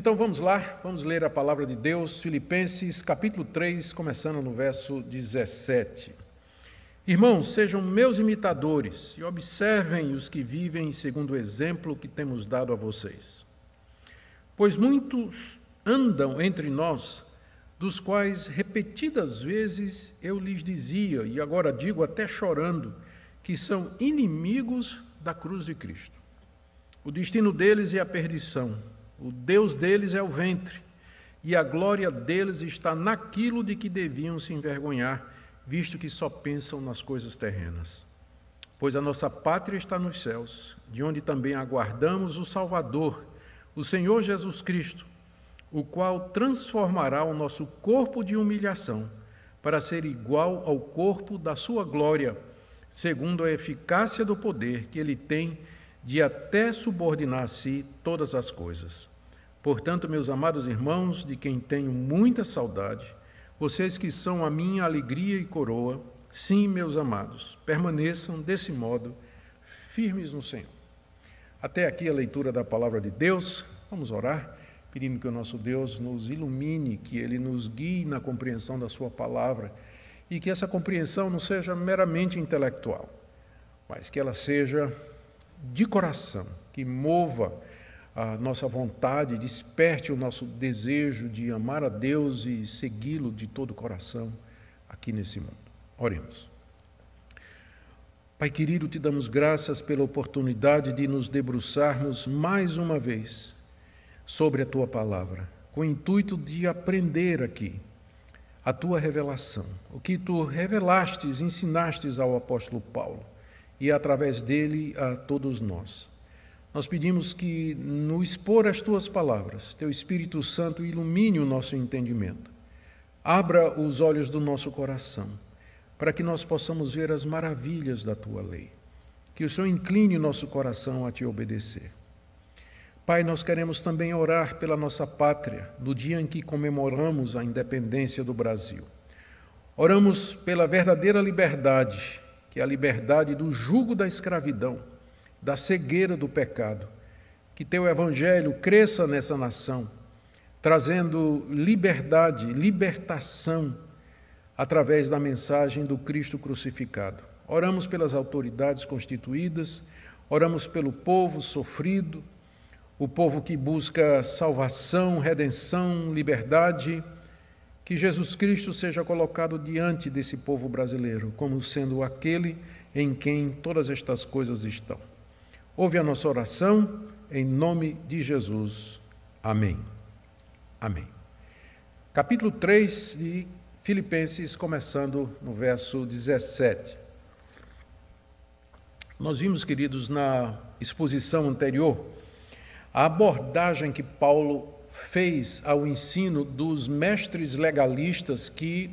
Então vamos lá, vamos ler a palavra de Deus, Filipenses capítulo 3, começando no verso 17. Irmãos, sejam meus imitadores e observem os que vivem segundo o exemplo que temos dado a vocês. Pois muitos andam entre nós, dos quais repetidas vezes eu lhes dizia, e agora digo até chorando, que são inimigos da cruz de Cristo. O destino deles é a perdição o Deus deles é o ventre, e a glória deles está naquilo de que deviam se envergonhar, visto que só pensam nas coisas terrenas. Pois a nossa pátria está nos céus, de onde também aguardamos o Salvador, o Senhor Jesus Cristo, o qual transformará o nosso corpo de humilhação para ser igual ao corpo da sua glória, segundo a eficácia do poder que ele tem de até subordinar a si todas as coisas. Portanto, meus amados irmãos, de quem tenho muita saudade, vocês que são a minha alegria e coroa, sim, meus amados, permaneçam desse modo firmes no Senhor. Até aqui a leitura da palavra de Deus. Vamos orar, pedindo que o nosso Deus nos ilumine, que ele nos guie na compreensão da sua palavra e que essa compreensão não seja meramente intelectual, mas que ela seja de coração, que mova a nossa vontade, desperte o nosso desejo de amar a Deus e segui-lo de todo o coração aqui nesse mundo. Oremos. Pai querido, te damos graças pela oportunidade de nos debruçarmos mais uma vez sobre a tua palavra, com o intuito de aprender aqui a tua revelação, o que tu revelastes, ensinastes ao apóstolo Paulo e através dele a todos nós. Nós pedimos que, no expor as tuas palavras, teu Espírito Santo ilumine o nosso entendimento, abra os olhos do nosso coração, para que nós possamos ver as maravilhas da tua lei. Que o Senhor incline o nosso coração a te obedecer. Pai, nós queremos também orar pela nossa pátria, no dia em que comemoramos a independência do Brasil. Oramos pela verdadeira liberdade que é a liberdade do jugo da escravidão, da cegueira do pecado. Que teu evangelho cresça nessa nação, trazendo liberdade, libertação, através da mensagem do Cristo crucificado. Oramos pelas autoridades constituídas, oramos pelo povo sofrido, o povo que busca salvação, redenção, liberdade que Jesus Cristo seja colocado diante desse povo brasileiro como sendo aquele em quem todas estas coisas estão. Ouve a nossa oração em nome de Jesus. Amém. Amém. Capítulo 3 de Filipenses, começando no verso 17. Nós vimos, queridos, na exposição anterior, a abordagem que Paulo fez ao ensino dos mestres legalistas que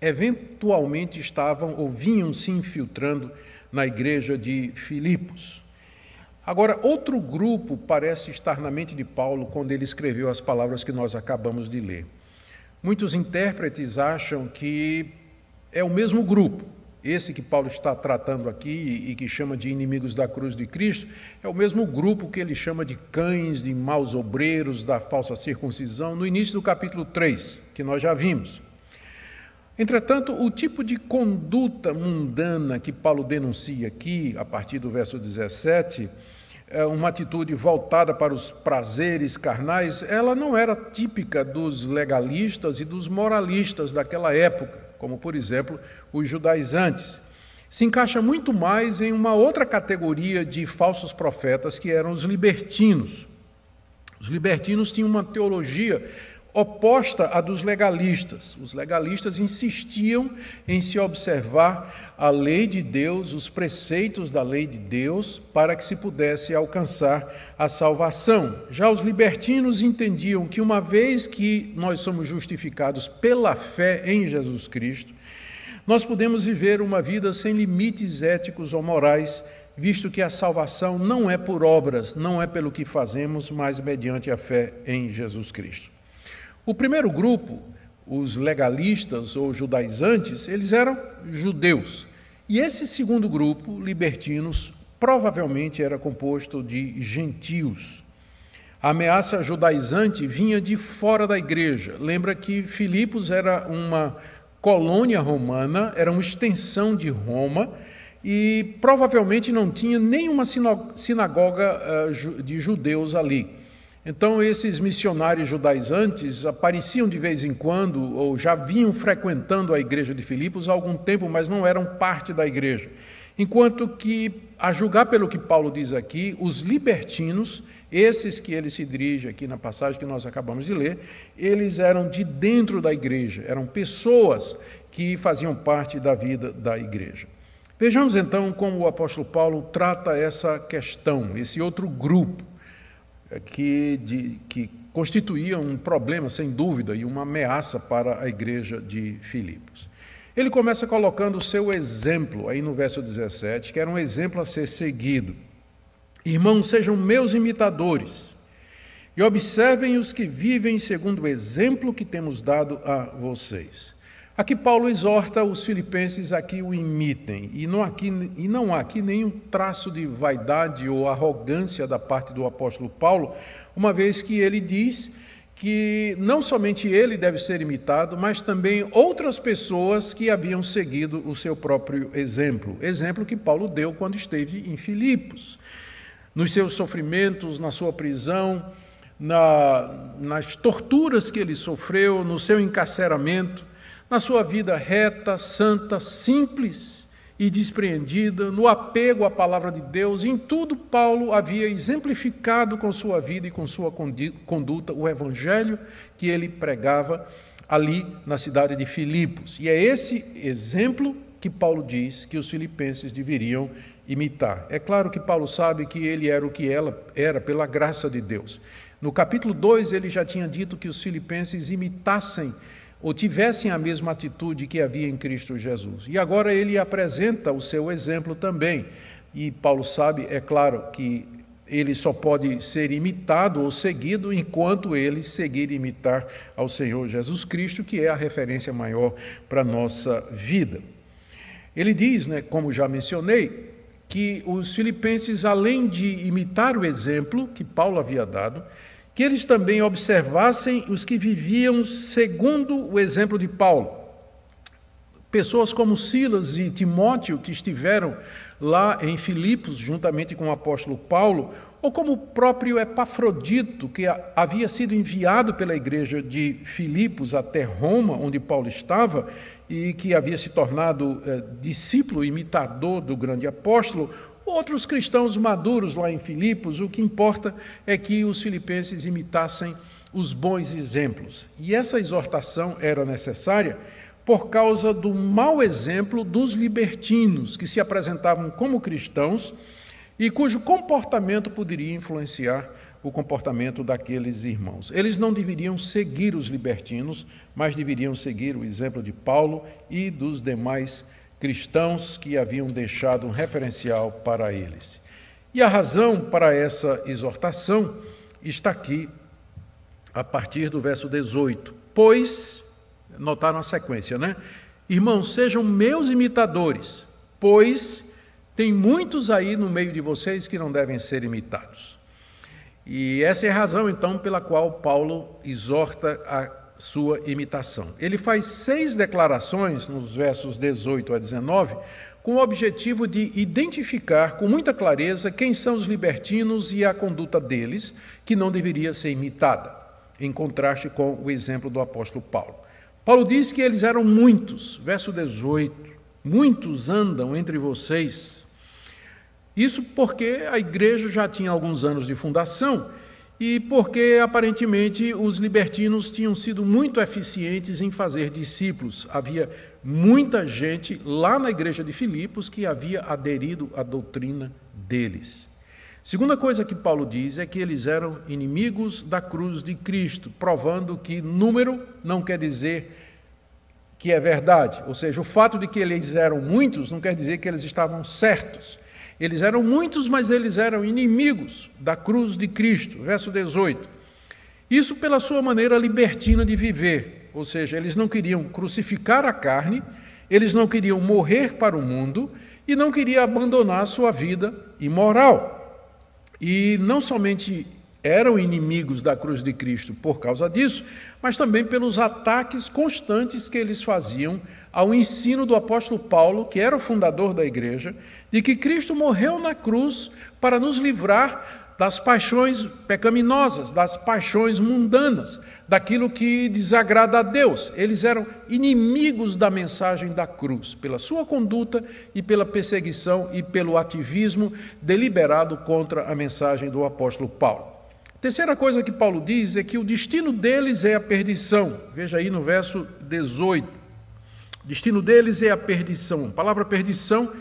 eventualmente estavam ou vinham se infiltrando na igreja de Filipos. Agora, outro grupo parece estar na mente de Paulo quando ele escreveu as palavras que nós acabamos de ler. Muitos intérpretes acham que é o mesmo grupo, esse que Paulo está tratando aqui e que chama de inimigos da cruz de Cristo é o mesmo grupo que ele chama de cães, de maus obreiros, da falsa circuncisão, no início do capítulo 3, que nós já vimos. Entretanto, o tipo de conduta mundana que Paulo denuncia aqui, a partir do verso 17, é uma atitude voltada para os prazeres carnais, ela não era típica dos legalistas e dos moralistas daquela época como por exemplo os judaizantes. Se encaixa muito mais em uma outra categoria de falsos profetas que eram os libertinos. Os libertinos tinham uma teologia oposta à dos legalistas. Os legalistas insistiam em se observar a lei de Deus, os preceitos da lei de Deus, para que se pudesse alcançar a salvação. Já os libertinos entendiam que, uma vez que nós somos justificados pela fé em Jesus Cristo, nós podemos viver uma vida sem limites éticos ou morais visto que a salvação não é por obras, não é pelo que fazemos, mas mediante a fé em Jesus Cristo. O primeiro grupo, os legalistas ou judaizantes, eles eram judeus. E esse segundo grupo, libertinos, provavelmente era composto de gentios. A ameaça judaizante vinha de fora da igreja. Lembra que Filipos era uma colônia romana, era uma extensão de Roma e provavelmente não tinha nenhuma sinagoga eh, de judeus ali. Então, esses missionários judaizantes apareciam de vez em quando, ou já vinham frequentando a igreja de Filipos há algum tempo, mas não eram parte da igreja. Enquanto que, a julgar pelo que Paulo diz aqui, os libertinos, esses que ele se dirige aqui na passagem que nós acabamos de ler, eles eram de dentro da igreja, eram pessoas que faziam parte da vida da igreja. Vejamos então como o apóstolo Paulo trata essa questão, esse outro grupo. É, que, de, que constituíam um problema, sem dúvida, e uma ameaça para a igreja de Filipos. Ele começa colocando o seu exemplo, aí no verso 17, que era um exemplo a ser seguido. Irmãos, sejam meus imitadores e observem os que vivem segundo o exemplo que temos dado a vocês. Aqui Paulo exorta os filipenses a que o imitem, e não, aqui, e não há aqui nenhum traço de vaidade ou arrogância da parte do apóstolo Paulo, uma vez que ele diz que não somente ele deve ser imitado, mas também outras pessoas que haviam seguido o seu próprio exemplo, exemplo que Paulo deu quando esteve em Filipos. Nos seus sofrimentos, na sua prisão, na, nas torturas que ele sofreu, no seu encarceramento, na sua vida reta, santa, simples e despreendida, no apego à palavra de Deus, em tudo Paulo havia exemplificado com sua vida e com sua conduta o evangelho que ele pregava ali na cidade de Filipos. E é esse exemplo que Paulo diz que os filipenses deveriam imitar. É claro que Paulo sabe que ele era o que ela era pela graça de Deus. No capítulo 2, ele já tinha dito que os filipenses imitassem ou tivessem a mesma atitude que havia em Cristo Jesus. E agora ele apresenta o seu exemplo também. E Paulo sabe, é claro, que ele só pode ser imitado ou seguido enquanto ele seguir imitar ao Senhor Jesus Cristo, que é a referência maior para a nossa vida. Ele diz, né, como já mencionei, que os filipenses, além de imitar o exemplo que Paulo havia dado, que eles também observassem os que viviam segundo o exemplo de Paulo. Pessoas como Silas e Timóteo, que estiveram lá em Filipos, juntamente com o apóstolo Paulo, ou como o próprio Epafrodito, que havia sido enviado pela igreja de Filipos até Roma, onde Paulo estava, e que havia se tornado eh, discípulo, imitador do grande apóstolo, Outros cristãos maduros lá em Filipos, o que importa é que os filipenses imitassem os bons exemplos. E essa exortação era necessária por causa do mau exemplo dos libertinos, que se apresentavam como cristãos e cujo comportamento poderia influenciar o comportamento daqueles irmãos. Eles não deveriam seguir os libertinos, mas deveriam seguir o exemplo de Paulo e dos demais cristãos que haviam deixado um referencial para eles. E a razão para essa exortação está aqui a partir do verso 18. Pois, notaram a sequência, né? Irmãos, sejam meus imitadores, pois tem muitos aí no meio de vocês que não devem ser imitados. E essa é a razão, então, pela qual Paulo exorta a sua imitação. Ele faz seis declarações nos versos 18 a 19, com o objetivo de identificar com muita clareza quem são os libertinos e a conduta deles, que não deveria ser imitada, em contraste com o exemplo do apóstolo Paulo. Paulo diz que eles eram muitos, verso 18: muitos andam entre vocês. Isso porque a igreja já tinha alguns anos de fundação e porque aparentemente os libertinos tinham sido muito eficientes em fazer discípulos. Havia muita gente lá na igreja de Filipos que havia aderido à doutrina deles. Segunda coisa que Paulo diz é que eles eram inimigos da cruz de Cristo, provando que número não quer dizer que é verdade, ou seja, o fato de que eles eram muitos não quer dizer que eles estavam certos. Eles eram muitos, mas eles eram inimigos da cruz de Cristo. Verso 18. Isso pela sua maneira libertina de viver, ou seja, eles não queriam crucificar a carne, eles não queriam morrer para o mundo e não queriam abandonar a sua vida imoral. E não somente eram inimigos da cruz de Cristo por causa disso, mas também pelos ataques constantes que eles faziam ao ensino do apóstolo Paulo, que era o fundador da igreja, de que Cristo morreu na cruz para nos livrar das paixões pecaminosas, das paixões mundanas, daquilo que desagrada a Deus. Eles eram inimigos da mensagem da cruz, pela sua conduta e pela perseguição e pelo ativismo deliberado contra a mensagem do apóstolo Paulo. Terceira coisa que Paulo diz é que o destino deles é a perdição. Veja aí no verso 18 destino deles é a perdição. A palavra perdição,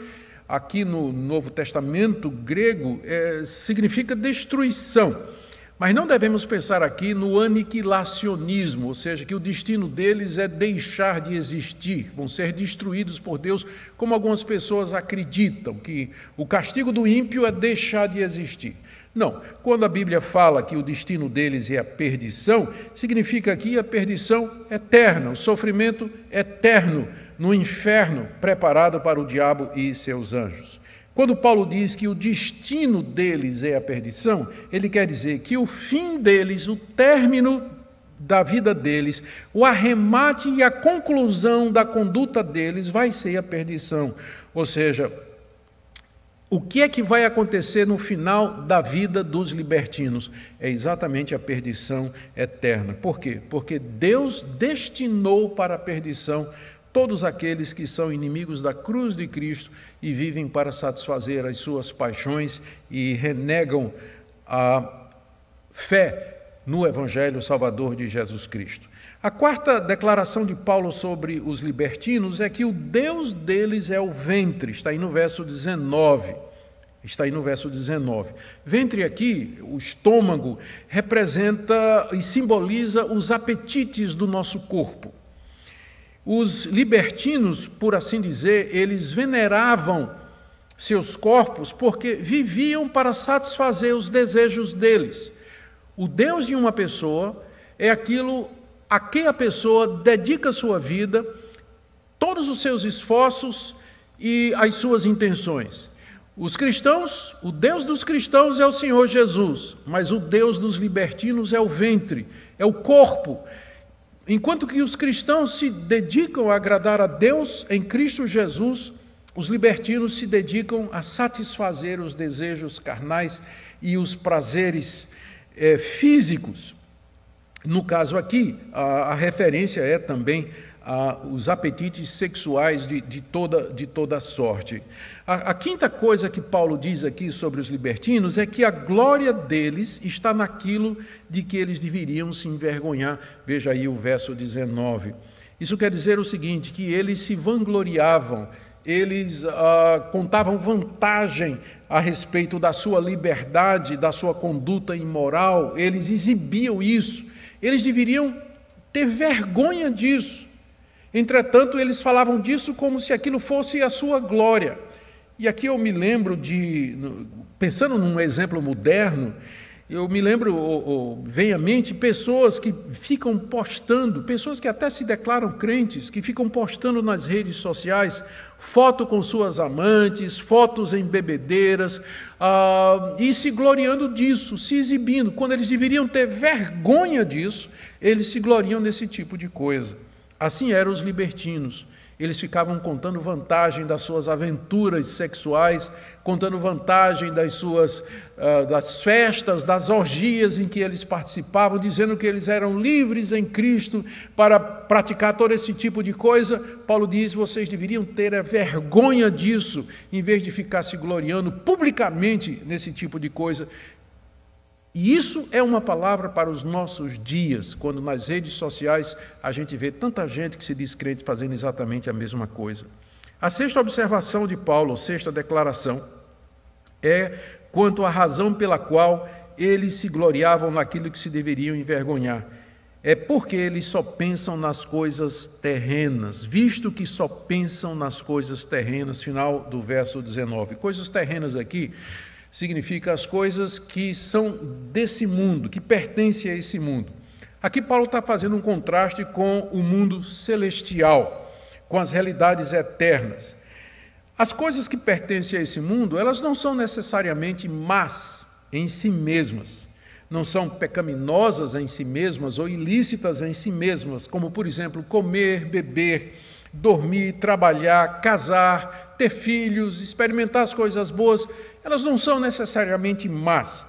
aqui no Novo Testamento grego, é, significa destruição. Mas não devemos pensar aqui no aniquilacionismo, ou seja, que o destino deles é deixar de existir, vão ser destruídos por Deus, como algumas pessoas acreditam, que o castigo do ímpio é deixar de existir. Não. Quando a Bíblia fala que o destino deles é a perdição, significa aqui a perdição é eterna, o sofrimento é eterno no inferno preparado para o diabo e seus anjos. Quando Paulo diz que o destino deles é a perdição, ele quer dizer que o fim deles, o término da vida deles, o arremate e a conclusão da conduta deles vai ser a perdição. Ou seja, o que é que vai acontecer no final da vida dos libertinos? É exatamente a perdição eterna. Por quê? Porque Deus destinou para a perdição todos aqueles que são inimigos da cruz de Cristo e vivem para satisfazer as suas paixões e renegam a fé no Evangelho Salvador de Jesus Cristo. A quarta declaração de Paulo sobre os libertinos é que o Deus deles é o ventre, está aí no verso 19. Está aí no verso 19. Ventre aqui, o estômago, representa e simboliza os apetites do nosso corpo. Os libertinos, por assim dizer, eles veneravam seus corpos porque viviam para satisfazer os desejos deles. O Deus de uma pessoa é aquilo a quem a pessoa dedica sua vida, todos os seus esforços e as suas intenções. Os cristãos, o Deus dos cristãos é o Senhor Jesus, mas o Deus dos libertinos é o ventre, é o corpo. Enquanto que os cristãos se dedicam a agradar a Deus em Cristo Jesus, os libertinos se dedicam a satisfazer os desejos carnais e os prazeres é, físicos. No caso aqui, a, a referência é também a, os apetites sexuais de, de, toda, de toda sorte. A, a quinta coisa que Paulo diz aqui sobre os libertinos é que a glória deles está naquilo de que eles deveriam se envergonhar. Veja aí o verso 19. Isso quer dizer o seguinte: que eles se vangloriavam, eles ah, contavam vantagem a respeito da sua liberdade, da sua conduta imoral, eles exibiam isso eles deveriam ter vergonha disso. Entretanto, eles falavam disso como se aquilo fosse a sua glória. E aqui eu me lembro de, pensando num exemplo moderno, eu me lembro, ou, ou, vem à mente, pessoas que ficam postando, pessoas que até se declaram crentes, que ficam postando nas redes sociais foto com suas amantes, fotos em bebedeiras, ah, e se gloriando disso, se exibindo. Quando eles deveriam ter vergonha disso, eles se gloriam desse tipo de coisa. Assim eram os libertinos. Eles ficavam contando vantagem das suas aventuras sexuais, contando vantagem das suas ah, das festas, das orgias em que eles participavam, dizendo que eles eram livres em Cristo para praticar todo esse tipo de coisa. Paulo diz: vocês deveriam ter a vergonha disso, em vez de ficar se gloriando publicamente nesse tipo de coisa. E isso é uma palavra para os nossos dias, quando nas redes sociais a gente vê tanta gente que se diz crente fazendo exatamente a mesma coisa. A sexta observação de Paulo, ou sexta declaração, é quanto à razão pela qual eles se gloriavam naquilo que se deveriam envergonhar. É porque eles só pensam nas coisas terrenas, visto que só pensam nas coisas terrenas, final do verso 19. Coisas terrenas aqui significa as coisas que são desse mundo, que pertencem a esse mundo. Aqui Paulo está fazendo um contraste com o mundo celestial, com as realidades eternas. As coisas que pertencem a esse mundo, elas não são necessariamente más em si mesmas, não são pecaminosas em si mesmas ou ilícitas em si mesmas, como, por exemplo, comer, beber, dormir, trabalhar, casar, ter filhos, experimentar as coisas boas. Elas não são necessariamente más,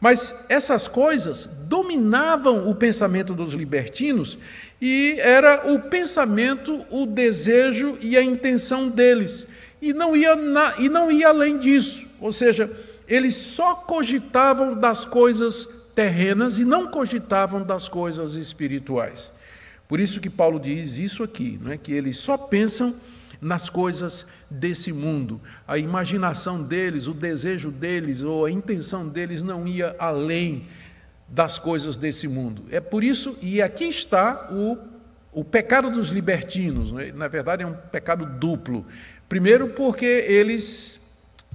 mas essas coisas dominavam o pensamento dos libertinos e era o pensamento, o desejo e a intenção deles. E não ia, na, e não ia além disso. Ou seja, eles só cogitavam das coisas terrenas e não cogitavam das coisas espirituais. Por isso que Paulo diz isso aqui, não é que eles só pensam nas coisas desse mundo. A imaginação deles, o desejo deles ou a intenção deles não ia além das coisas desse mundo. É por isso, e aqui está o, o pecado dos libertinos, né? na verdade é um pecado duplo. Primeiro, porque eles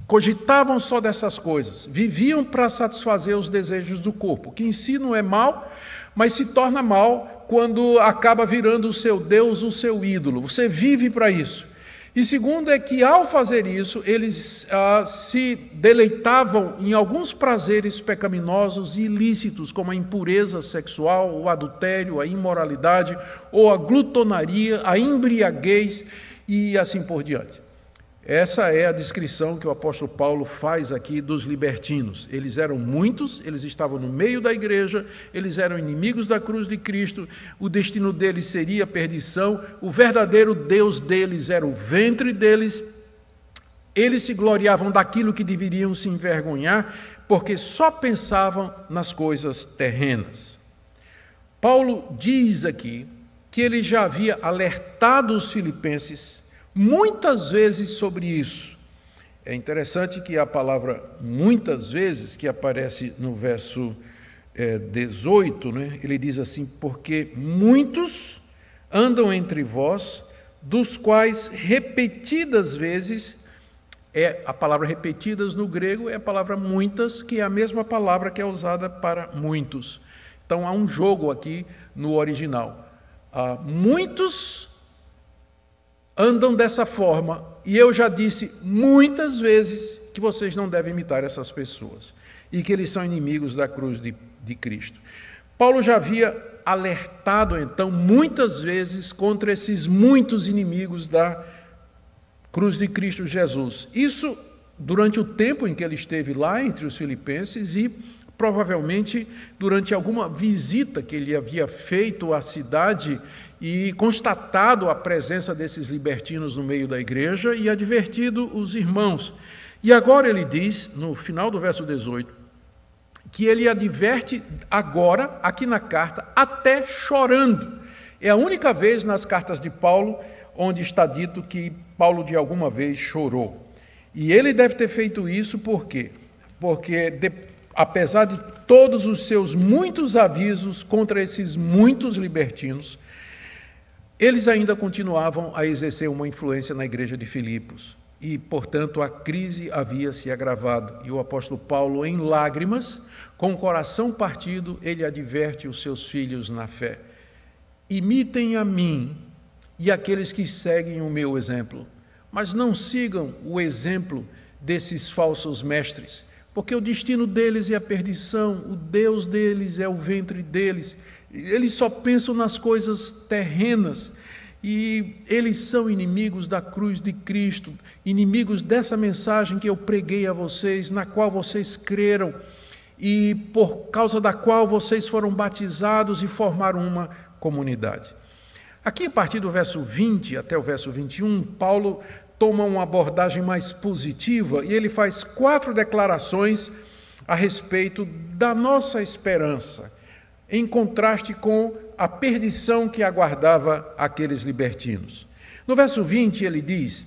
cogitavam só dessas coisas, viviam para satisfazer os desejos do corpo, que em si não é mal, mas se torna mal quando acaba virando o seu Deus, o seu ídolo. Você vive para isso. E segundo é que, ao fazer isso, eles ah, se deleitavam em alguns prazeres pecaminosos e ilícitos, como a impureza sexual, o adultério, a imoralidade, ou a glutonaria, a embriaguez e assim por diante. Essa é a descrição que o apóstolo Paulo faz aqui dos libertinos. Eles eram muitos, eles estavam no meio da igreja, eles eram inimigos da cruz de Cristo, o destino deles seria perdição, o verdadeiro Deus deles era o ventre deles. Eles se gloriavam daquilo que deveriam se envergonhar, porque só pensavam nas coisas terrenas. Paulo diz aqui que ele já havia alertado os filipenses muitas vezes sobre isso. É interessante que a palavra muitas vezes, que aparece no verso é, 18, né, ele diz assim: Porque muitos andam entre vós, dos quais repetidas vezes, é a palavra repetidas no grego é a palavra muitas, que é a mesma palavra que é usada para muitos. Então há um jogo aqui no original. Há ah, muitos andam dessa forma, e eu já disse muitas vezes que vocês não devem imitar essas pessoas e que eles são inimigos da cruz de, de Cristo. Paulo já havia alertado então muitas vezes contra esses muitos inimigos da cruz de Cristo Jesus. Isso durante o tempo em que ele esteve lá entre os filipenses e provavelmente durante alguma visita que ele havia feito à cidade e constatado a presença desses libertinos no meio da igreja e advertido os irmãos. E agora ele diz, no final do verso 18, que ele adverte agora, aqui na carta, até chorando. É a única vez nas cartas de Paulo onde está dito que Paulo de alguma vez chorou. E ele deve ter feito isso por quê? Porque, de, apesar de todos os seus muitos avisos contra esses muitos libertinos, eles ainda continuavam a exercer uma influência na igreja de Filipos e, portanto, a crise havia se agravado. E o apóstolo Paulo, em lágrimas, com o coração partido, ele adverte os seus filhos na fé: imitem a mim e aqueles que seguem o meu exemplo, mas não sigam o exemplo desses falsos mestres porque o destino deles é a perdição, o Deus deles é o ventre deles. Eles só pensam nas coisas terrenas e eles são inimigos da cruz de Cristo, inimigos dessa mensagem que eu preguei a vocês, na qual vocês creram e por causa da qual vocês foram batizados e formaram uma comunidade. Aqui, a partir do verso 20 até o verso 21, Paulo toma uma abordagem mais positiva e ele faz quatro declarações a respeito da nossa esperança, em contraste com a perdição que aguardava aqueles libertinos. No verso 20 ele diz: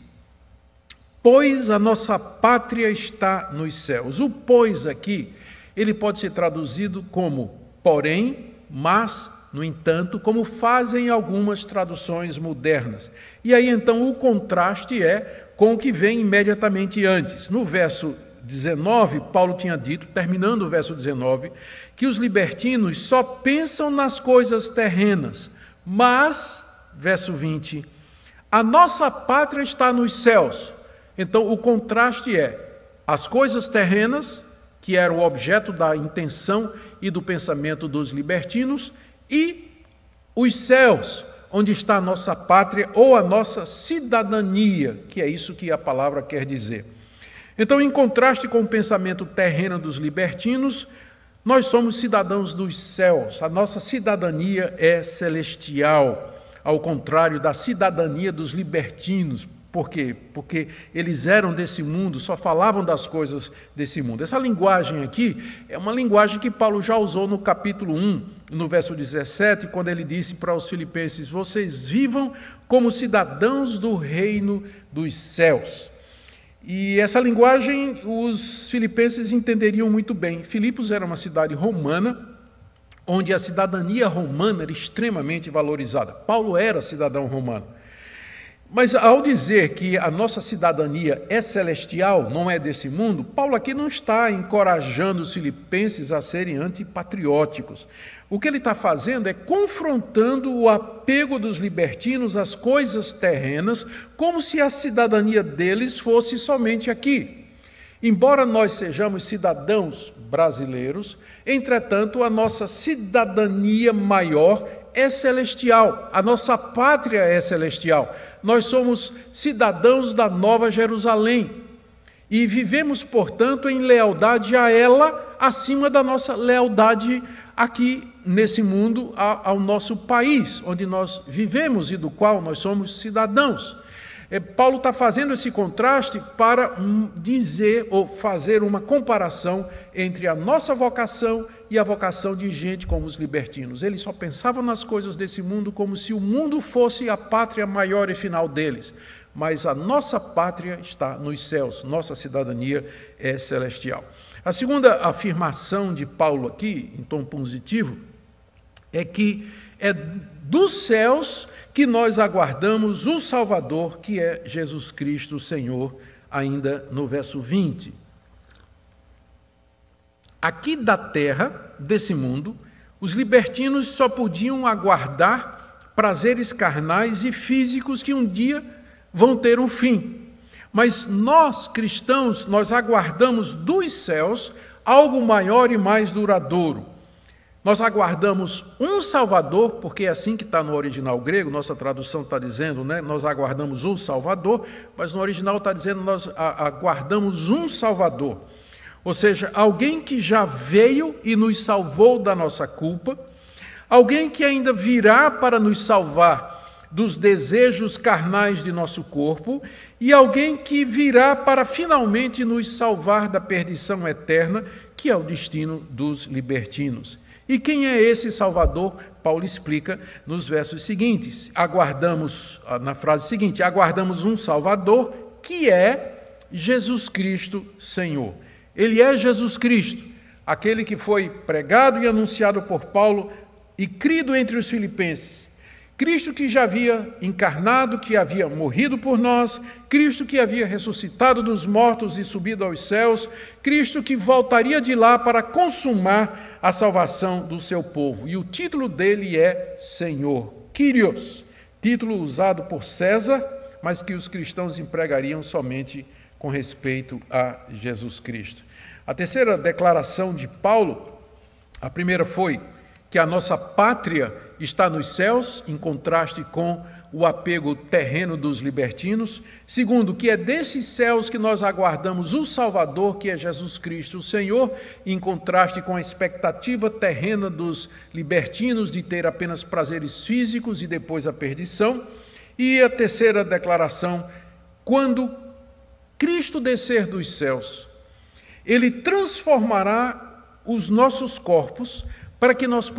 Pois a nossa pátria está nos céus. O pois aqui, ele pode ser traduzido como porém, mas, no entanto, como fazem algumas traduções modernas. E aí então o contraste é com o que vem imediatamente antes. No verso 19, Paulo tinha dito, terminando o verso 19, que os libertinos só pensam nas coisas terrenas, mas, verso 20, a nossa pátria está nos céus. Então o contraste é as coisas terrenas, que eram objeto da intenção e do pensamento dos libertinos, e os céus, onde está a nossa pátria ou a nossa cidadania, que é isso que a palavra quer dizer. Então, em contraste com o pensamento terreno dos libertinos, nós somos cidadãos dos céus, a nossa cidadania é celestial, ao contrário da cidadania dos libertinos, por quê? Porque eles eram desse mundo, só falavam das coisas desse mundo. Essa linguagem aqui é uma linguagem que Paulo já usou no capítulo 1, no verso 17, quando ele disse para os filipenses: Vocês vivam como cidadãos do reino dos céus. E essa linguagem os filipenses entenderiam muito bem. Filipos era uma cidade romana, onde a cidadania romana era extremamente valorizada. Paulo era cidadão romano. Mas ao dizer que a nossa cidadania é celestial, não é desse mundo, Paulo aqui não está encorajando os filipenses a serem antipatrióticos. O que ele está fazendo é confrontando o apego dos libertinos às coisas terrenas, como se a cidadania deles fosse somente aqui. Embora nós sejamos cidadãos brasileiros, entretanto, a nossa cidadania maior é celestial, a nossa pátria é celestial. Nós somos cidadãos da Nova Jerusalém e vivemos, portanto, em lealdade a ela, acima da nossa lealdade aqui nesse mundo, ao nosso país, onde nós vivemos e do qual nós somos cidadãos. É, Paulo está fazendo esse contraste para dizer ou fazer uma comparação entre a nossa vocação e a vocação de gente como os libertinos. Eles só pensavam nas coisas desse mundo como se o mundo fosse a pátria maior e final deles. Mas a nossa pátria está nos céus, nossa cidadania é celestial. A segunda afirmação de Paulo aqui, em tom positivo, é que é dos céus que nós aguardamos o Salvador, que é Jesus Cristo, Senhor, ainda no verso 20. Aqui da terra, desse mundo, os libertinos só podiam aguardar prazeres carnais e físicos que um dia vão ter um fim. Mas nós cristãos, nós aguardamos dos céus algo maior e mais duradouro. Nós aguardamos um Salvador, porque é assim que está no original grego, nossa tradução está dizendo, né? Nós aguardamos um Salvador, mas no original está dizendo nós aguardamos um Salvador. Ou seja, alguém que já veio e nos salvou da nossa culpa, alguém que ainda virá para nos salvar dos desejos carnais de nosso corpo, e alguém que virá para finalmente nos salvar da perdição eterna, que é o destino dos libertinos. E quem é esse Salvador? Paulo explica nos versos seguintes. Aguardamos, ah, na frase seguinte, aguardamos um Salvador que é Jesus Cristo Senhor. Ele é Jesus Cristo, aquele que foi pregado e anunciado por Paulo e crido entre os filipenses. Cristo que já havia encarnado, que havia morrido por nós, Cristo que havia ressuscitado dos mortos e subido aos céus, Cristo que voltaria de lá para consumar a salvação do seu povo. E o título dele é Senhor, Kyrios, título usado por César, mas que os cristãos empregariam somente com respeito a Jesus Cristo. A terceira declaração de Paulo, a primeira foi que a nossa pátria está nos céus, em contraste com o apego terreno dos libertinos. Segundo, que é desses céus que nós aguardamos o Salvador, que é Jesus Cristo, o Senhor, em contraste com a expectativa terrena dos libertinos de ter apenas prazeres físicos e depois a perdição. E a terceira declaração, quando Cristo descer dos céus, ele transformará os nossos corpos para que nós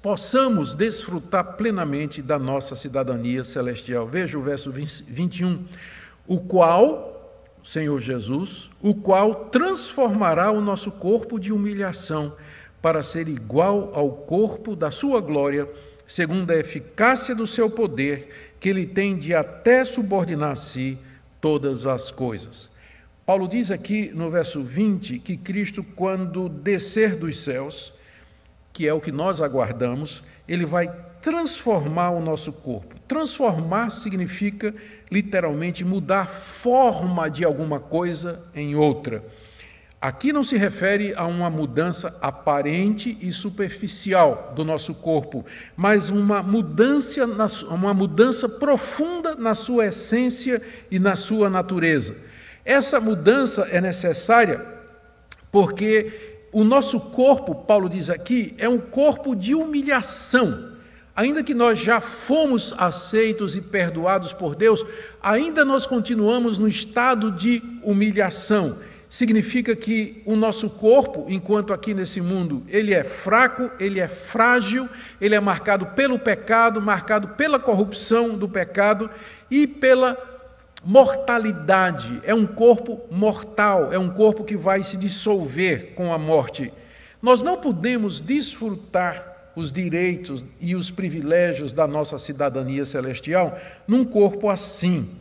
possamos desfrutar plenamente da nossa cidadania celestial. Veja o verso 21. O qual, Senhor Jesus, o qual transformará o nosso corpo de humilhação para ser igual ao corpo da sua glória, segundo a eficácia do seu poder, que ele tem de até subordinar a si todas as coisas. Paulo diz aqui no verso 20 que Cristo, quando descer dos céus, que é o que nós aguardamos, ele vai transformar o nosso corpo. Transformar significa literalmente mudar forma de alguma coisa em outra. Aqui não se refere a uma mudança aparente e superficial do nosso corpo, mas uma mudança, uma mudança profunda na sua essência e na sua natureza. Essa mudança é necessária porque o nosso corpo, Paulo diz aqui, é um corpo de humilhação. Ainda que nós já fomos aceitos e perdoados por Deus, ainda nós continuamos no estado de humilhação significa que o nosso corpo, enquanto aqui nesse mundo, ele é fraco, ele é frágil, ele é marcado pelo pecado, marcado pela corrupção do pecado e pela mortalidade. É um corpo mortal, é um corpo que vai se dissolver com a morte. Nós não podemos desfrutar os direitos e os privilégios da nossa cidadania celestial num corpo assim.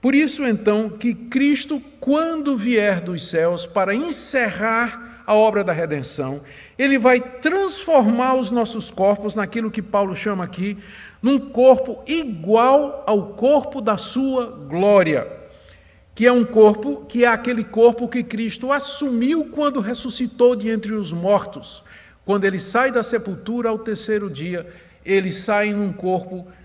Por isso, então, que Cristo, quando vier dos céus para encerrar a obra da redenção, ele vai transformar os nossos corpos naquilo que Paulo chama aqui, num corpo igual ao corpo da sua glória, que é um corpo que é aquele corpo que Cristo assumiu quando ressuscitou de entre os mortos. Quando ele sai da sepultura ao terceiro dia, ele sai num corpo igual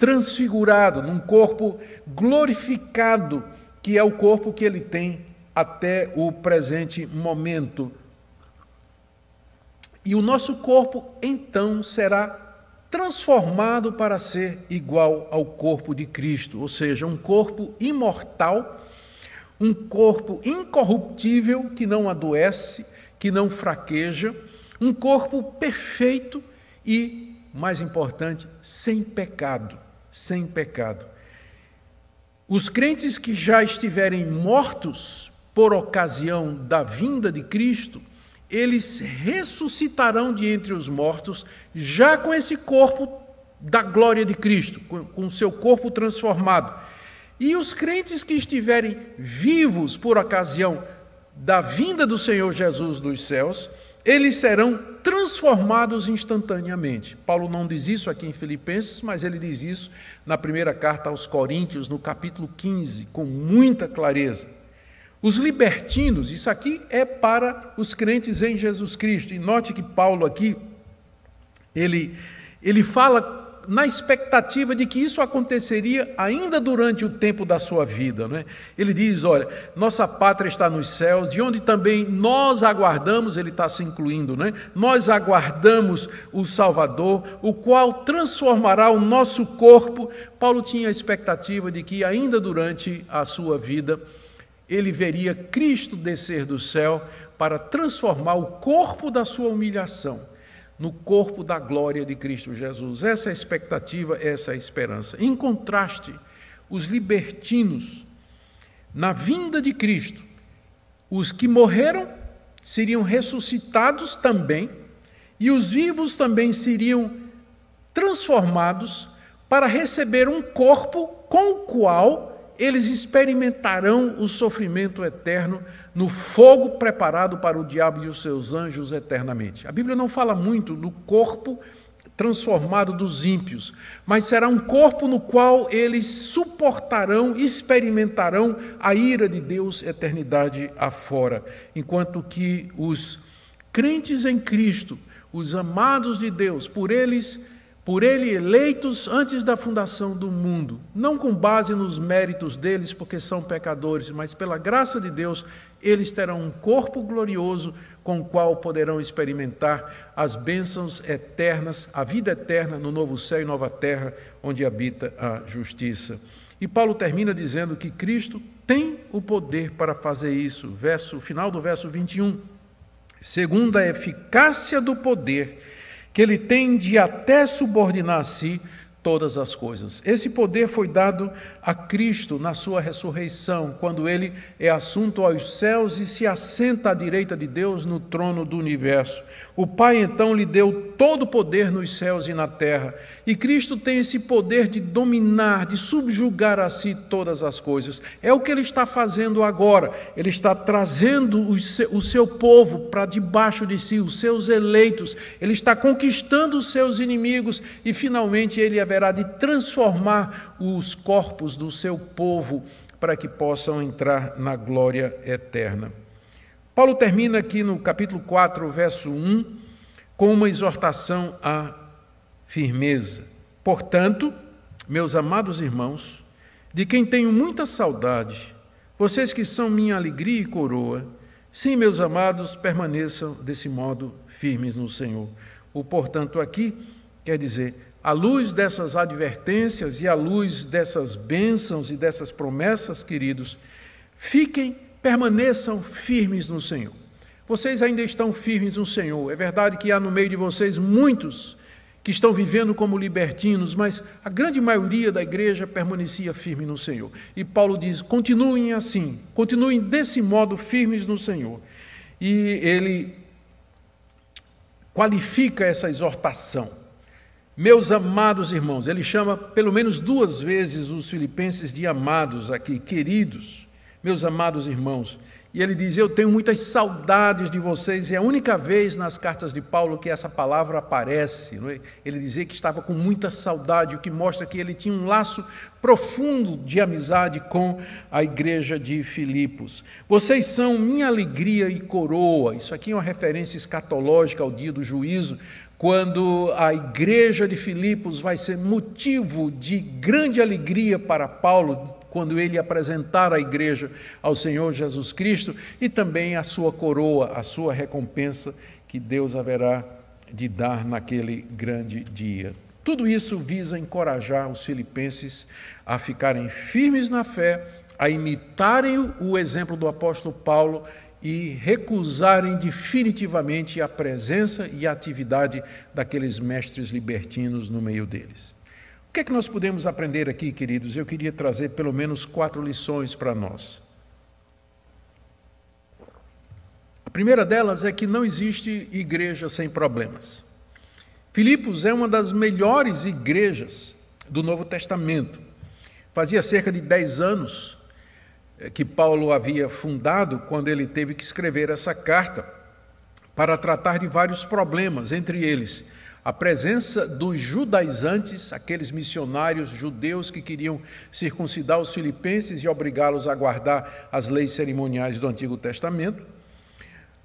transfigurado, num corpo glorificado, que é o corpo que ele tem até o presente momento. E o nosso corpo então será transformado para ser igual ao corpo de Cristo, ou seja, um corpo imortal, um corpo incorruptível que não adoece, que não fraqueja, um corpo perfeito e, mais importante, sem pecado sem pecado. Os crentes que já estiverem mortos por ocasião da vinda de Cristo, eles ressuscitarão de entre os mortos, já com esse corpo da glória de Cristo, com o seu corpo transformado. E os crentes que estiverem vivos por ocasião da vinda do Senhor Jesus dos céus, eles serão transformados instantaneamente. Paulo não diz isso aqui em Filipenses, mas ele diz isso na primeira carta aos Coríntios, no capítulo 15, com muita clareza. Os libertinos, isso aqui é para os crentes em Jesus Cristo. E note que Paulo aqui, ele, ele fala na expectativa de que isso aconteceria ainda durante o tempo da sua vida. Né? Ele diz: Olha, nossa pátria está nos céus, de onde também nós aguardamos, ele está se incluindo, né? nós aguardamos o Salvador, o qual transformará o nosso corpo. Paulo tinha a expectativa de que ainda durante a sua vida, ele veria Cristo descer do céu para transformar o corpo da sua humilhação no corpo da glória de Cristo Jesus. Essa é a expectativa, essa é a esperança. Em contraste, os libertinos, na vinda de Cristo, os que morreram seriam ressuscitados também, e os vivos também seriam transformados para receber um corpo com o qual eles experimentarão o sofrimento eterno no fogo preparado para o diabo e os seus anjos eternamente. A Bíblia não fala muito do corpo transformado dos ímpios, mas será um corpo no qual eles suportarão, experimentarão a ira de Deus eternidade afora, enquanto que os crentes em Cristo, os amados de Deus, por eles por ele eleitos antes da fundação do mundo, não com base nos méritos deles, porque são pecadores, mas pela graça de Deus, eles terão um corpo glorioso com o qual poderão experimentar as bênçãos eternas, a vida eterna no novo céu e nova terra, onde habita a justiça. E Paulo termina dizendo que Cristo tem o poder para fazer isso. Verso final do verso 21. Segundo a eficácia do poder que ele tem de até subordinar a si todas as coisas. Esse poder foi dado a Cristo na sua ressurreição, quando ele é assunto aos céus e se assenta à direita de Deus no trono do universo. O Pai então lhe deu todo o poder nos céus e na terra. E Cristo tem esse poder de dominar, de subjugar a si todas as coisas. É o que ele está fazendo agora. Ele está trazendo o seu povo para debaixo de si, os seus eleitos. Ele está conquistando os seus inimigos e finalmente ele haverá de transformar os corpos do seu povo para que possam entrar na glória eterna. Paulo termina aqui no capítulo 4, verso 1, com uma exortação à firmeza. Portanto, meus amados irmãos, de quem tenho muita saudade, vocês que são minha alegria e coroa, sim, meus amados, permaneçam desse modo firmes no Senhor. O portanto aqui quer dizer, à luz dessas advertências e à luz dessas bênçãos e dessas promessas, queridos, fiquem Permaneçam firmes no Senhor. Vocês ainda estão firmes no Senhor. É verdade que há no meio de vocês muitos que estão vivendo como libertinos, mas a grande maioria da igreja permanecia firme no Senhor. E Paulo diz: continuem assim, continuem desse modo firmes no Senhor. E ele qualifica essa exortação. Meus amados irmãos, ele chama pelo menos duas vezes os filipenses de amados aqui, queridos meus amados irmãos. E ele diz: Eu tenho muitas saudades de vocês. E é a única vez nas cartas de Paulo que essa palavra aparece. É? Ele dizia que estava com muita saudade, o que mostra que ele tinha um laço profundo de amizade com a igreja de Filipos. Vocês são minha alegria e coroa. Isso aqui é uma referência escatológica ao dia do juízo, quando a igreja de Filipos vai ser motivo de grande alegria para Paulo quando ele apresentar a igreja ao Senhor Jesus Cristo e também a sua coroa, a sua recompensa que Deus haverá de dar naquele grande dia. Tudo isso visa encorajar os filipenses a ficarem firmes na fé, a imitarem o exemplo do apóstolo Paulo e recusarem definitivamente a presença e a atividade daqueles mestres libertinos no meio deles. O que é que nós podemos aprender aqui, queridos? Eu queria trazer pelo menos quatro lições para nós. A primeira delas é que não existe igreja sem problemas. Filipos é uma das melhores igrejas do Novo Testamento. Fazia cerca de dez anos eh, que Paulo havia fundado quando ele teve que escrever essa carta para tratar de vários problemas, entre eles a presença dos judaizantes, aqueles missionários judeus que queriam circuncidar os filipenses e obrigá-los a guardar as leis cerimoniais do Antigo Testamento.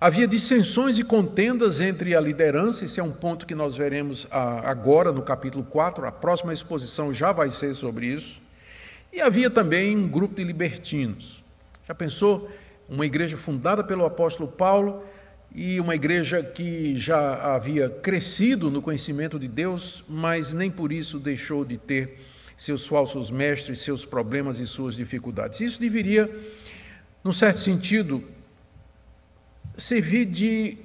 Havia dissensões e contendas entre a liderança, esse é um ponto que nós veremos ah, agora no capítulo 4, a próxima exposição já vai ser sobre isso. E havia também um grupo de libertinos. Já pensou? Uma igreja fundada pelo apóstolo Paulo e uma igreja que já havia crescido no conhecimento de Deus, mas nem por isso deixou de ter seus falsos mestres, seus problemas e suas dificuldades. Isso deveria, num certo sentido, servir de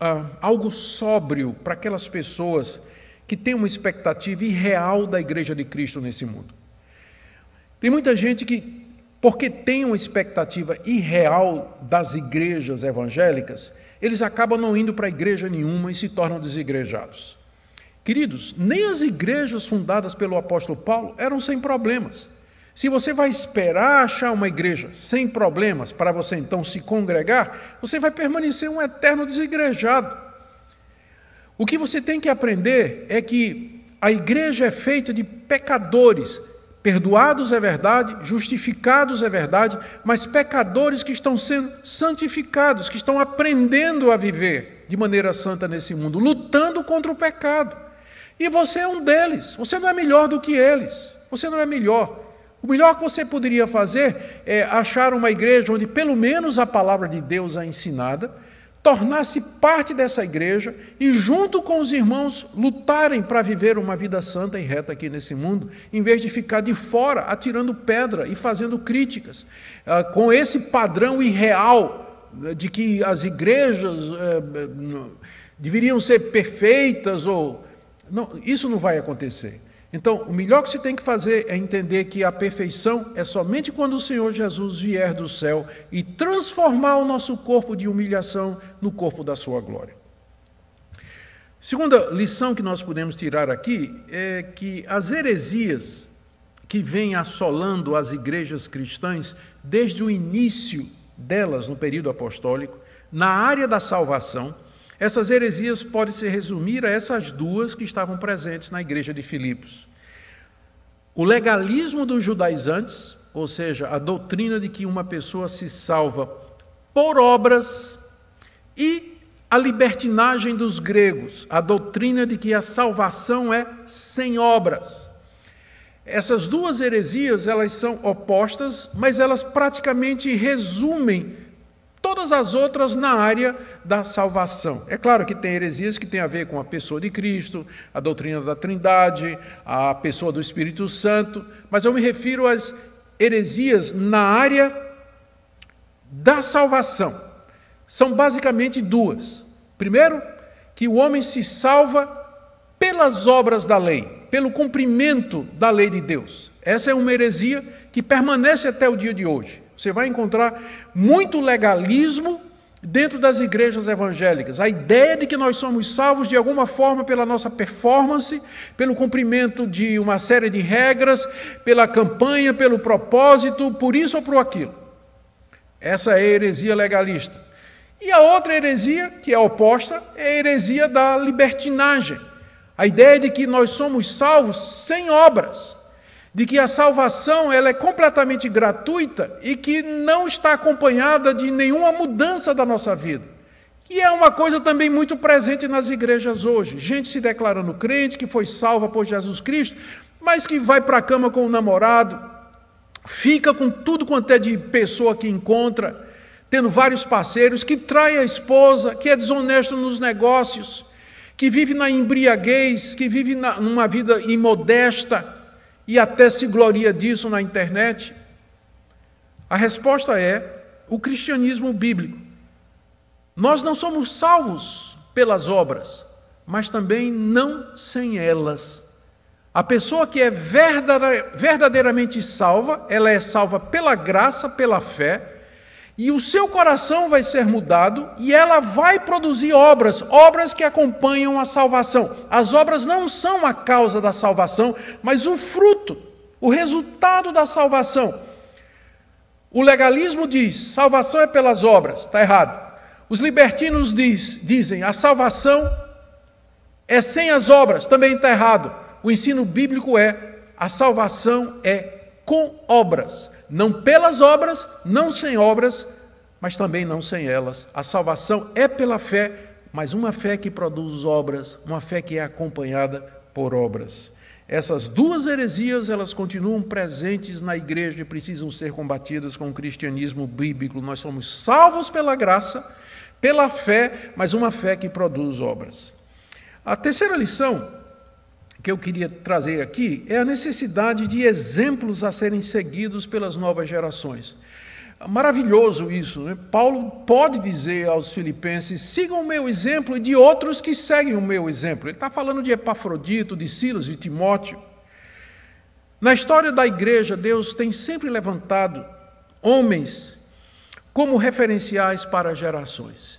ah, algo sóbrio para aquelas pessoas que têm uma expectativa irreal da Igreja de Cristo nesse mundo. Tem muita gente que porque têm uma expectativa irreal das igrejas evangélicas, eles acabam não indo para igreja nenhuma e se tornam desigrejados. Queridos, nem as igrejas fundadas pelo apóstolo Paulo eram sem problemas. Se você vai esperar achar uma igreja sem problemas para você então se congregar, você vai permanecer um eterno desigrejado. O que você tem que aprender é que a igreja é feita de pecadores Perdoados é verdade, justificados é verdade, mas pecadores que estão sendo santificados, que estão aprendendo a viver de maneira santa nesse mundo, lutando contra o pecado. E você é um deles, você não é melhor do que eles, você não é melhor. O melhor que você poderia fazer é achar uma igreja onde pelo menos a palavra de Deus é ensinada tornar-se parte dessa igreja e, junto com os irmãos, lutarem para viver uma vida santa e reta aqui nesse mundo, em vez de ficar de fora atirando pedra e fazendo críticas, ah, com esse padrão irreal né, de que as igrejas eh, eh, deveriam ser perfeitas ou. Não, isso não vai acontecer. Então, o melhor que se tem que fazer é entender que a perfeição é somente quando o Senhor Jesus vier do céu e transformar o nosso corpo de humilhação no corpo da sua glória. Segunda lição que nós podemos tirar aqui é que as heresias que vêm assolando as igrejas cristãs desde o início delas no período apostólico, na área da salvação, essas heresias podem se resumir a essas duas que estavam presentes na igreja de Filipos. O legalismo dos judaizantes, ou seja, a doutrina de que uma pessoa se salva por obras, e a libertinagem dos gregos, a doutrina de que a salvação é sem obras. Essas duas heresias, elas são opostas, mas elas praticamente resumem todas as outras na área da salvação. É claro que tem heresias que têm a ver com a pessoa de Cristo, a doutrina da Trindade, a pessoa do Espírito Santo, mas eu me refiro às heresias na área da salvação. São basicamente duas. Primeiro, que o homem se salva pelas obras da lei, pelo cumprimento da lei de Deus. Essa é uma heresia que permanece até o dia de hoje. Você vai encontrar muito legalismo dentro das igrejas evangélicas. A ideia de que nós somos salvos de alguma forma pela nossa performance, pelo cumprimento de uma série de regras, pela campanha, pelo propósito, por isso ou por aquilo. Essa é a heresia legalista. E a outra heresia, que é oposta, é a heresia da libertinagem. A ideia de que nós somos salvos sem obras de que a salvação ela é completamente gratuita e que não está acompanhada de nenhuma mudança da nossa vida. E é uma coisa também muito presente nas igrejas hoje. Gente se declarando crente, que foi salva por Jesus Cristo, mas que vai para a cama com o namorado, fica com tudo quanto é de pessoa que encontra, tendo vários parceiros, que trai a esposa, que é desonesto nos negócios, que vive na embriaguez, que vive na, numa vida imodesta e até se gloria disso na internet? A resposta é o cristianismo bíblico. Nós não somos salvos pelas obras, mas também não sem elas. A pessoa que é verdadeiramente salva, ela é salva pela graça, pela fé, e o seu coração vai ser mudado e ela vai produzir obras, obras que acompanham a salvação. As obras não são a causa da salvação, mas o fruto, o resultado da salvação. O legalismo diz: salvação é pelas obras, está errado. Os libertinos diz, dizem: a salvação é sem as obras, também está errado. O ensino bíblico é: a salvação é com obras não pelas obras, não sem obras, mas também não sem elas. A salvação é pela fé, mas uma fé que produz obras, uma fé que é acompanhada por obras. Essas duas heresias, elas continuam presentes na igreja e precisam ser combatidas com o cristianismo bíblico. Nós somos salvos pela graça, pela fé, mas uma fé que produz obras. A terceira lição que eu queria trazer aqui é a necessidade de exemplos a serem seguidos pelas novas gerações. Maravilhoso isso. Né? Paulo pode dizer aos filipenses: sigam o meu exemplo e de outros que seguem o meu exemplo. Ele está falando de Epafrodito, de Silas, de Timóteo. Na história da igreja, Deus tem sempre levantado homens como referenciais para gerações.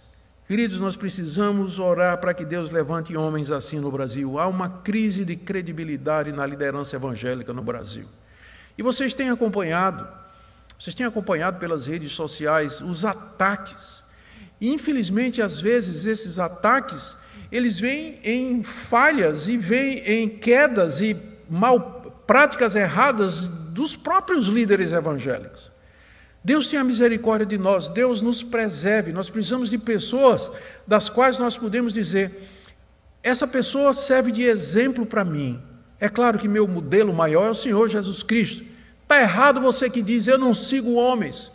Queridos, nós precisamos orar para que Deus levante homens assim no Brasil. Há uma crise de credibilidade na liderança evangélica no Brasil. E vocês têm acompanhado, vocês têm acompanhado pelas redes sociais os ataques. E, infelizmente, às vezes esses ataques, eles vêm em falhas e vêm em quedas e mal práticas erradas dos próprios líderes evangélicos. Deus tenha misericórdia de nós, Deus nos preserve. Nós precisamos de pessoas das quais nós podemos dizer: essa pessoa serve de exemplo para mim. É claro que meu modelo maior é o Senhor Jesus Cristo. Está errado você que diz: eu não sigo homens.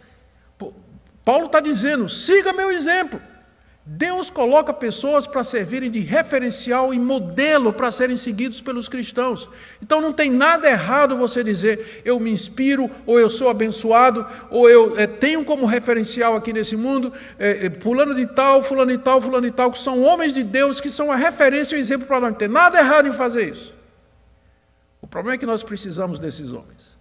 Paulo está dizendo: siga meu exemplo. Deus coloca pessoas para servirem de referencial e modelo para serem seguidos pelos cristãos. Então não tem nada errado você dizer eu me inspiro, ou eu sou abençoado, ou eu é, tenho como referencial aqui nesse mundo é, fulano de tal, fulano de tal, fulano de tal, que são homens de Deus, que são a referência e o exemplo para nós. Não tem nada errado em fazer isso. O problema é que nós precisamos desses homens.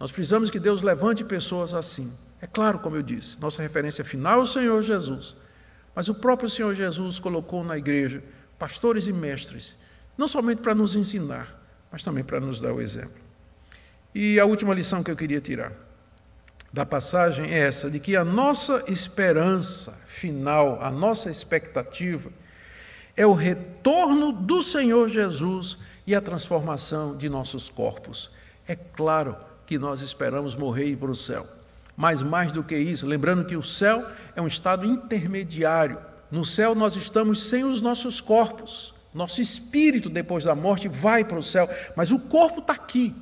Nós precisamos que Deus levante pessoas assim. É claro, como eu disse, nossa referência final é o Senhor Jesus. Mas o próprio Senhor Jesus colocou na igreja pastores e mestres, não somente para nos ensinar, mas também para nos dar o exemplo. E a última lição que eu queria tirar da passagem é essa, de que a nossa esperança final, a nossa expectativa, é o retorno do Senhor Jesus e a transformação de nossos corpos. É claro que nós esperamos morrer e ir para o céu. Mas mais do que isso, lembrando que o céu é um estado intermediário. No céu nós estamos sem os nossos corpos. Nosso espírito, depois da morte, vai para o céu, mas o corpo está aqui.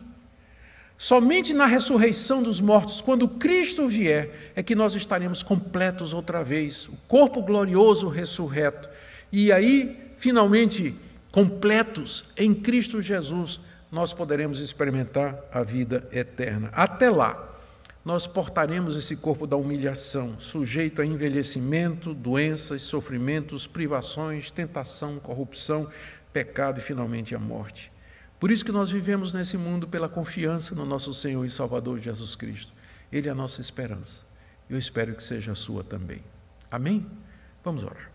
Somente na ressurreição dos mortos, quando Cristo vier, é que nós estaremos completos outra vez. O corpo glorioso ressurreto. E aí, finalmente, completos em Cristo Jesus, nós poderemos experimentar a vida eterna. Até lá nós portaremos esse corpo da humilhação, sujeito a envelhecimento, doenças, sofrimentos, privações, tentação, corrupção, pecado e finalmente a morte. Por isso que nós vivemos nesse mundo pela confiança no nosso Senhor e Salvador Jesus Cristo. Ele é a nossa esperança. Eu espero que seja a sua também. Amém? Vamos orar.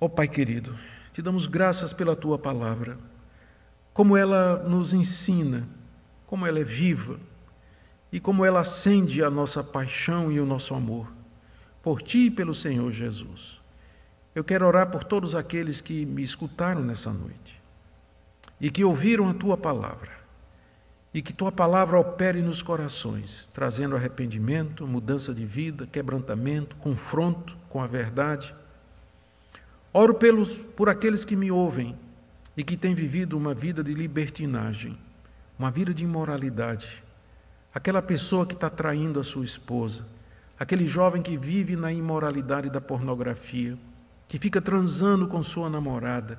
Ó oh, Pai querido, te damos graças pela tua palavra, como ela nos ensina, como ela é viva e como ela acende a nossa paixão e o nosso amor por ti e pelo Senhor Jesus. Eu quero orar por todos aqueles que me escutaram nessa noite e que ouviram a tua palavra e que tua palavra opere nos corações, trazendo arrependimento, mudança de vida, quebrantamento, confronto com a verdade. Oro pelos, por aqueles que me ouvem e que têm vivido uma vida de libertinagem, uma vida de imoralidade, aquela pessoa que está traindo a sua esposa, aquele jovem que vive na imoralidade da pornografia, que fica transando com sua namorada,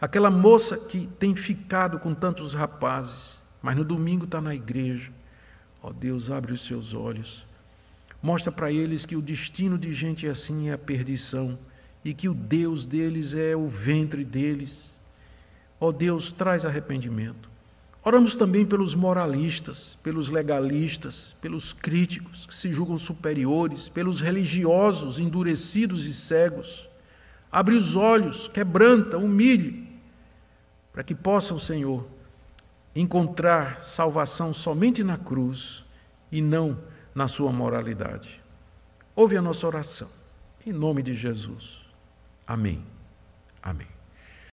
aquela moça que tem ficado com tantos rapazes, mas no domingo está na igreja. Ó oh, Deus, abre os seus olhos. Mostra para eles que o destino de gente assim é a perdição e que o Deus deles é o ventre deles. Ó oh, Deus, traz arrependimento. Oramos também pelos moralistas, pelos legalistas, pelos críticos que se julgam superiores, pelos religiosos endurecidos e cegos. Abre os olhos, quebranta, humilhe, para que possa o Senhor encontrar salvação somente na cruz e não na sua moralidade. Ouve a nossa oração, em nome de Jesus. Amém. Amém.